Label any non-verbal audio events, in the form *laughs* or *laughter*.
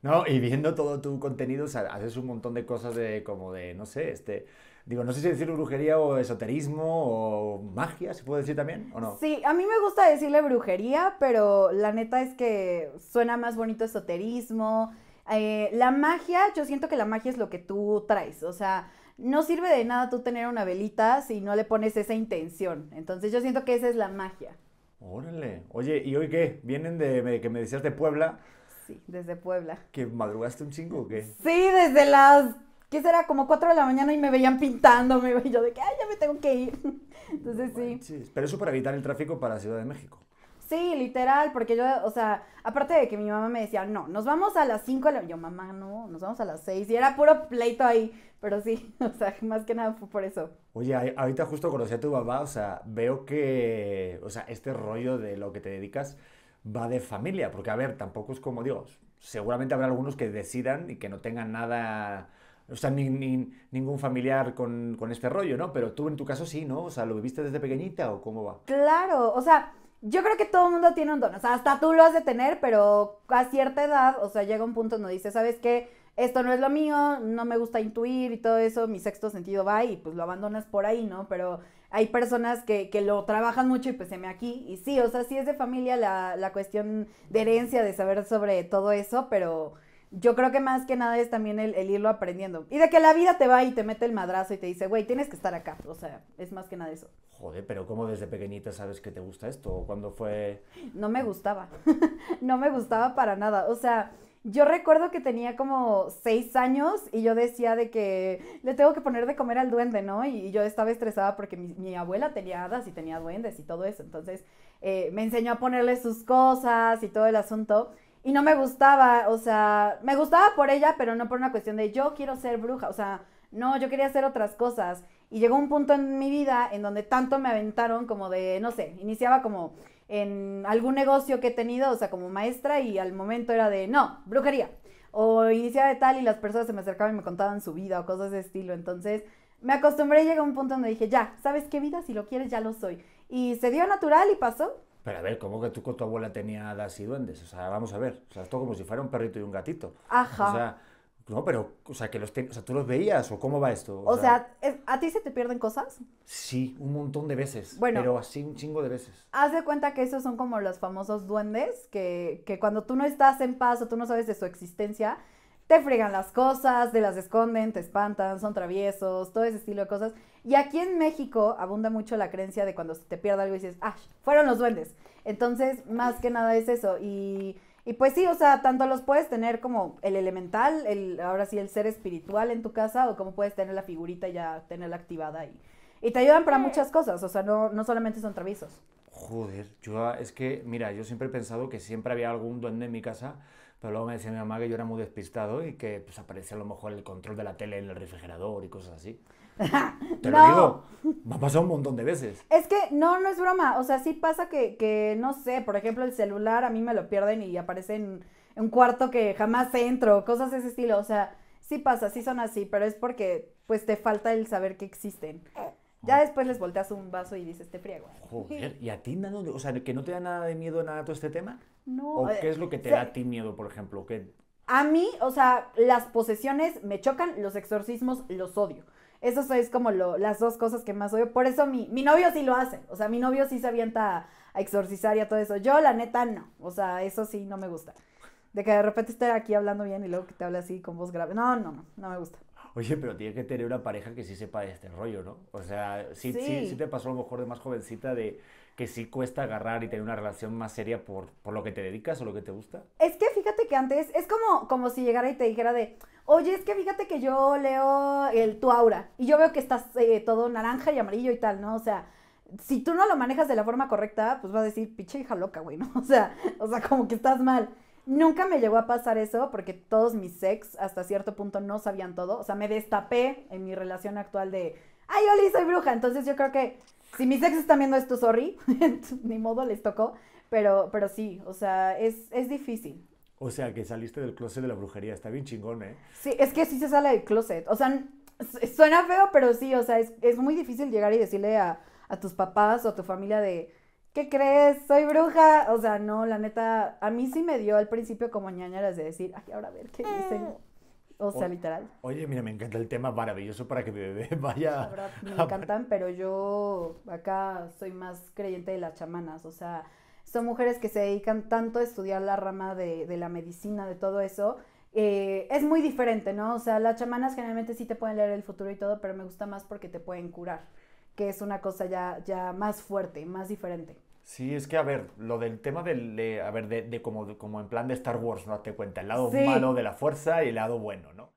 No, y viendo todo tu contenido, o sea, haces un montón de cosas de como de, no sé, este, digo, no sé si decir brujería o esoterismo o magia, se puede decir también, ¿o no? Sí, a mí me gusta decirle brujería, pero la neta es que suena más bonito esoterismo. Eh, la magia, yo siento que la magia es lo que tú traes, o sea, no sirve de nada tú tener una velita si no le pones esa intención. Entonces yo siento que esa es la magia. Órale. Oye, ¿y hoy qué? Vienen de, de que me decías de Puebla. Sí, desde Puebla. ¿Que madrugaste un chingo o qué? Sí, desde las, ¿qué será? Como 4 de la mañana y me veían pintándome. Y yo de que, ay, ya me tengo que ir. *laughs* Entonces sí. Pero eso para evitar el tráfico para Ciudad de México. Sí, literal, porque yo, o sea, aparte de que mi mamá me decía, no, nos vamos a las 5, yo, mamá, no, nos vamos a las 6, y era puro pleito ahí, pero sí, *laughs* o sea, más que nada fue por eso. Oye, ahorita justo conocí a tu papá o sea, veo que, o sea, este rollo de lo que te dedicas, va de familia, porque a ver, tampoco es como Dios. Seguramente habrá algunos que decidan y que no tengan nada, o sea, ningún familiar con, con este rollo, ¿no? Pero tú en tu caso sí, ¿no? O sea, ¿lo viviste desde pequeñita o cómo va? Claro, o sea, yo creo que todo el mundo tiene un don, o sea, hasta tú lo has de tener, pero a cierta edad, o sea, llega un punto donde dices, ¿sabes qué? Esto no es lo mío, no me gusta intuir y todo eso, mi sexto sentido va y pues lo abandonas por ahí, ¿no? Pero hay personas que, lo trabajan mucho y pues se me aquí. Y sí, o sea, sí es de familia la, cuestión de herencia, de saber sobre todo eso, pero yo creo que más que nada es también el, el, irlo aprendiendo. Y de que la vida te va y te mete el madrazo y te dice, güey, tienes que estar acá. O sea, es más que nada eso. Joder, pero ¿cómo desde pequeñita sabes que te gusta esto? ¿Cuándo fue...? No me gustaba. *laughs* no me gustaba para nada. O sea... Yo recuerdo que tenía como seis años y yo decía de que le tengo que poner de comer al duende, ¿no? Y yo estaba estresada porque mi, abuela tenía hadas y tenía duendes y todo eso. Entonces eh, me enseñó a ponerle sus cosas y todo el asunto. Y no me gustaba, o sea, me gustaba por ella, pero no por una cuestión de yo quiero ser bruja. O sea, no, yo quería hacer otras cosas. Y llegó un punto en mi vida en donde tanto me aventaron como de, no sé, iniciaba como en algún negocio que he tenido, o sea, como maestra, y al momento era de, no, brujería. O iniciaba de tal y las personas se me acercaban y me contaban su vida o cosas de estilo. Entonces, me acostumbré y llegó a un punto donde dije, ya, ¿sabes qué vida? Si lo quieres, ya lo soy. Y se dio natural y pasó. Pero a ver, ¿cómo que tú con tu abuela tenía hadas y duendes? O sea, vamos a ver. O sea, todo como si fuera un perrito y un gatito. Ajá. O sea, no, pero, o sea, que los o sea, tú los veías o cómo va esto. O, sea, ¿a ti se te pierden cosas? Sí, un montón de veces. Bueno. Pero así un chingo de veces. Haz de cuenta que esos son como los famosos duendes, que, que cuando tú no estás en paz o tú no sabes de su existencia, te fregan las cosas, te las esconden, te espantan, son traviesos, todo ese estilo de cosas. Y aquí en México abunda mucho la creencia de cuando se te pierde algo y dices, ah, fueron los duendes. Entonces, más que nada es eso. Y y pues sí, o sea, tanto los puedes tener como el elemental, el, ahora sí el ser espiritual en tu casa, o como puedes tener la figurita ya tenerla activada y, y te ayudan para muchas cosas, o sea, no, no solamente son travisos. Joder, yo es que, mira, yo siempre he pensado que siempre había algún duende en mi casa pero luego me decía mi mamá que yo era muy despistado y que pues aparecía a lo mejor el control de la tele en el refrigerador y cosas así. *laughs* Te lo digo, me ha pasado un montón de veces. Es que no, no es broma. O sea, sí pasa que, que no sé, por ejemplo, el celular a mí me lo pierden y aparece en un cuarto que jamás entro, cosas de ese estilo. O sea, sí pasa, sí son así, pero es porque pues te falta el saber que existen. Ya después les volteas un vaso y dices, te friego. Joder, ¿y a ti nada? O sea, ¿que no te da nada de miedo nada todo este tema? No. ¿O eh, qué es lo que te da a ti miedo, por ejemplo? ¿Qué... A mí, o sea, las posesiones me chocan, los exorcismos los odio. Eso es como lo, las dos cosas que más odio. Por eso mi, mi novio sí lo hace. O sea, mi novio sí se avienta a, exorcizar y a todo eso. Yo, la neta, no. O sea, eso sí no me gusta. De que de repente esté aquí hablando bien y luego que te habla así con voz grave. No, no, no, no me gusta. Oye, pero tiene que tener una pareja que sí sepa de este rollo, ¿no? O sea, sí, te pasó a lo mejor de más jovencita de que sí cuesta agarrar y tener una relación más seria por, lo que te dedicas o lo que te gusta. Es que fíjate que antes es como, como si llegara y te dijera de, oye, es que fíjate que yo leo el, tu aura y yo veo que estás eh, todo naranja y amarillo y tal, ¿no? O sea, si tú no lo manejas de la forma correcta, pues va a decir, pinche hija loca, güey, ¿no? *laughs* O sea, o sea, como que estás mal. Nunca me llegó a pasar eso porque todos mis ex hasta cierto punto no sabían todo. O sea, me destapé en mi relación actual de, ay, Oli, soy bruja. Entonces yo creo que si mis ex están viendo esto, sorry, *laughs* ni modo les tocó. Pero, pero sí, o sea, es, es difícil. O sea, que saliste del closet de la brujería. Está bien chingón, ¿eh? Sí, es que sí se sale del closet. O sea, suena feo, pero sí, o sea, es, es muy difícil llegar y decirle a, a tus papás o a tu familia de ¿qué crees? Soy bruja. O sea, no, la neta, a mí sí me dio al principio como ñañaras de decir, ay, ahora a ver qué dicen. O sea, literal. Oye, mira, me encanta el tema maravilloso para que mi bebé *laughs* vaya. me encantan, pero yo acá soy más creyente de las chamanas. O sea, son mujeres que se dedican tanto a estudiar la rama de, la medicina, de todo eso. Eh, es muy diferente, ¿no? O sea, las chamanas generalmente sí te pueden leer el futuro y todo, pero me gusta más porque te pueden curar que es una cosa ya, ya más fuerte, más diferente. Sí, es que a ver, lo del tema de, a ver, de, como, como en plan de Star Wars, ¿no? Te cuenta el lado malo de la fuerza y el lado bueno, ¿no?